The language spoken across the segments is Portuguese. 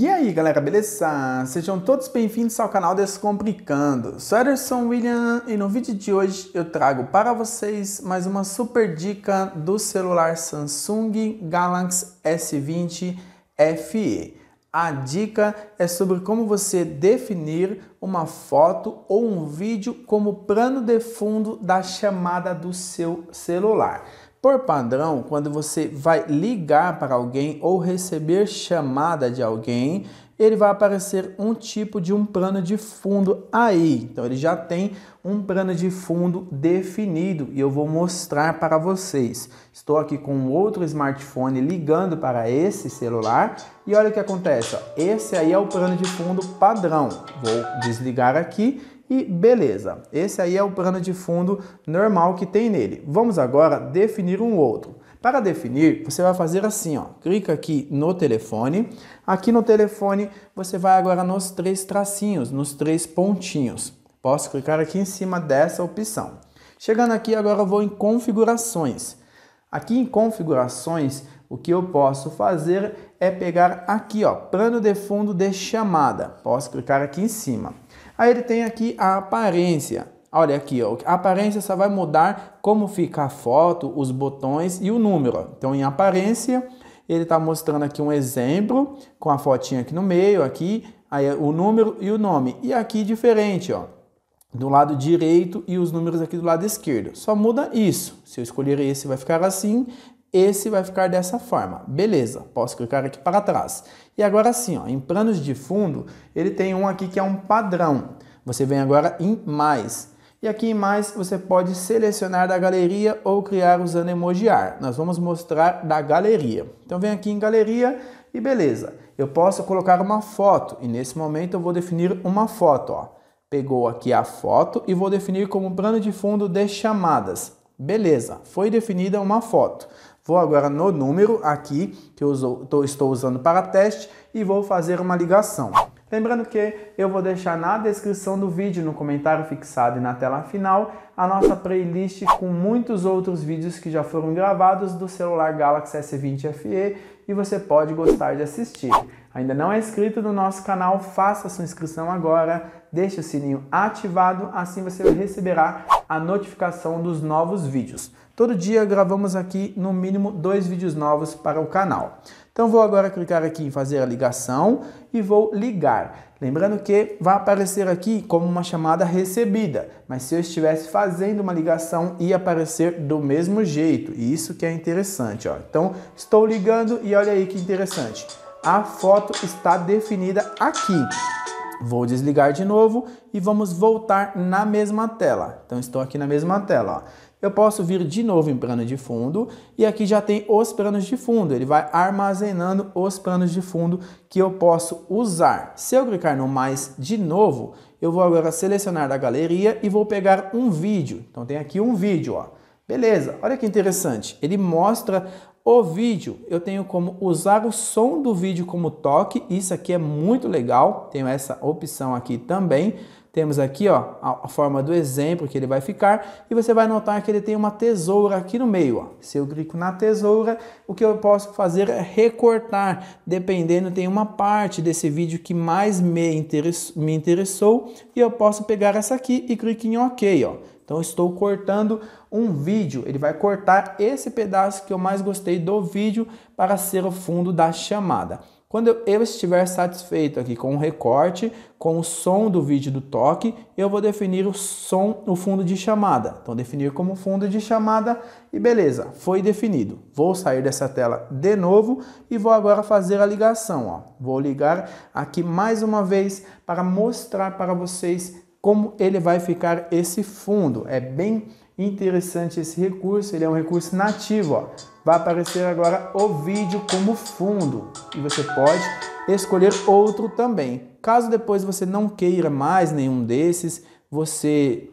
E aí galera, beleza? Sejam todos bem-vindos ao canal Descomplicando. Sou Ederson William e no vídeo de hoje eu trago para vocês mais uma super dica do celular Samsung Galaxy S20 FE. A dica é sobre como você definir uma foto ou um vídeo como plano de fundo da chamada do seu celular. Por padrão, quando você vai ligar para alguém ou receber chamada de alguém, ele vai aparecer um tipo de um plano de fundo aí. Então ele já tem um plano de fundo definido e eu vou mostrar para vocês. Estou aqui com outro smartphone ligando para esse celular e olha o que acontece. Ó. Esse aí é o plano de fundo padrão. Vou desligar aqui e beleza. Esse aí é o plano de fundo normal que tem nele. Vamos agora definir um outro. Para definir, você vai fazer assim, ó. Clica aqui no telefone. Aqui no telefone, você vai agora nos três tracinhos, nos três pontinhos. Posso clicar aqui em cima dessa opção. Chegando aqui, agora eu vou em configurações. Aqui em configurações, o que eu posso fazer é pegar aqui, ó, plano de fundo de chamada. Posso clicar aqui em cima. Aí ele tem aqui a aparência. Olha aqui, ó, a aparência só vai mudar como fica a foto, os botões e o número. Então, em aparência, ele está mostrando aqui um exemplo com a fotinha aqui no meio, aqui, aí é o número e o nome. E aqui diferente, ó, do lado direito e os números aqui do lado esquerdo. Só muda isso. Se eu escolher esse, vai ficar assim esse vai ficar dessa forma. Beleza, posso clicar aqui para trás. E agora sim, ó, em planos de fundo, ele tem um aqui que é um padrão. Você vem agora em mais. E aqui em mais você pode selecionar da galeria ou criar usando emojiar. Nós vamos mostrar da galeria. Então vem aqui em galeria e beleza. Eu posso colocar uma foto e nesse momento eu vou definir uma foto. Ó. Pegou aqui a foto e vou definir como plano de fundo de chamadas. Beleza, foi definida uma foto. Vou agora no número aqui que eu uso, tô, estou usando para teste e vou fazer uma ligação. Lembrando que eu vou deixar na descrição do vídeo, no comentário fixado e na tela final, a nossa playlist com muitos outros vídeos que já foram gravados do celular Galaxy S20 FE e você pode gostar de assistir ainda não é inscrito no nosso canal, faça sua inscrição agora, deixe o sininho ativado, assim você receberá a notificação dos novos vídeos. Todo dia gravamos aqui no mínimo dois vídeos novos para o canal. Então vou agora clicar aqui em fazer a ligação e vou ligar. Lembrando que vai aparecer aqui como uma chamada recebida, mas se eu estivesse fazendo uma ligação ia aparecer do mesmo jeito. E isso que é interessante, ó. Então estou ligando e olha aí que interessante a foto está definida aqui. Vou desligar de novo e vamos voltar na mesma tela. Então estou aqui na mesma tela. Ó. Eu posso vir de novo em plano de fundo e aqui já tem os planos de fundo. Ele vai armazenando os planos de fundo que eu posso usar. Se eu clicar no mais de novo, eu vou agora selecionar da galeria e vou pegar um vídeo. Então tem aqui um vídeo, ó. Beleza, olha que interessante. Ele mostra o vídeo, eu tenho como usar o som do vídeo como toque, isso aqui é muito legal, tenho essa opção aqui também. Temos aqui ó, a forma do exemplo que ele vai ficar e você vai notar que ele tem uma tesoura aqui no meio. Ó. Se eu clico na tesoura, o que eu posso fazer é recortar, dependendo, tem uma parte desse vídeo que mais me, interessou, me interessou e eu posso pegar essa aqui e clico em OK. Ó. Então estou cortando um vídeo, ele vai cortar esse pedaço que eu mais gostei gostei do vídeo para ser o fundo da chamada. Quando eu estiver satisfeito aqui com o recorte, com o som do vídeo do toque, eu vou definir o som, o fundo de chamada. Então, definir como fundo de chamada e beleza, foi definido. Vou sair dessa tela de novo e vou agora fazer a ligação. Ó. Vou ligar aqui mais uma vez para mostrar para vocês como ele vai ficar esse fundo. É bem Interessante esse recurso, ele é um recurso nativo. Ó. Vai aparecer agora o vídeo como fundo e você pode escolher outro também. Caso depois você não queira mais nenhum desses, você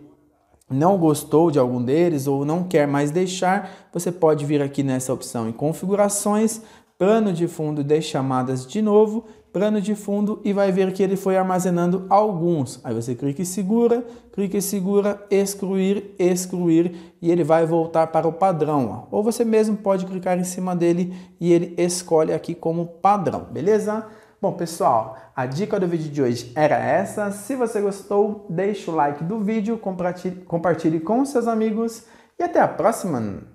não gostou de algum deles ou não quer mais deixar, você pode vir aqui nessa opção em configurações, plano de fundo de chamadas de novo plano de fundo e vai ver que ele foi armazenando alguns. Aí você clica e segura, clica e segura, excluir, excluir e ele vai voltar para o padrão. Ó. Ou você mesmo pode clicar em cima dele e ele escolhe aqui como padrão, beleza? Bom, pessoal, a dica do vídeo de hoje era essa. Se você gostou, deixa o like do vídeo, compartilhe, compartilhe com seus amigos e até a próxima!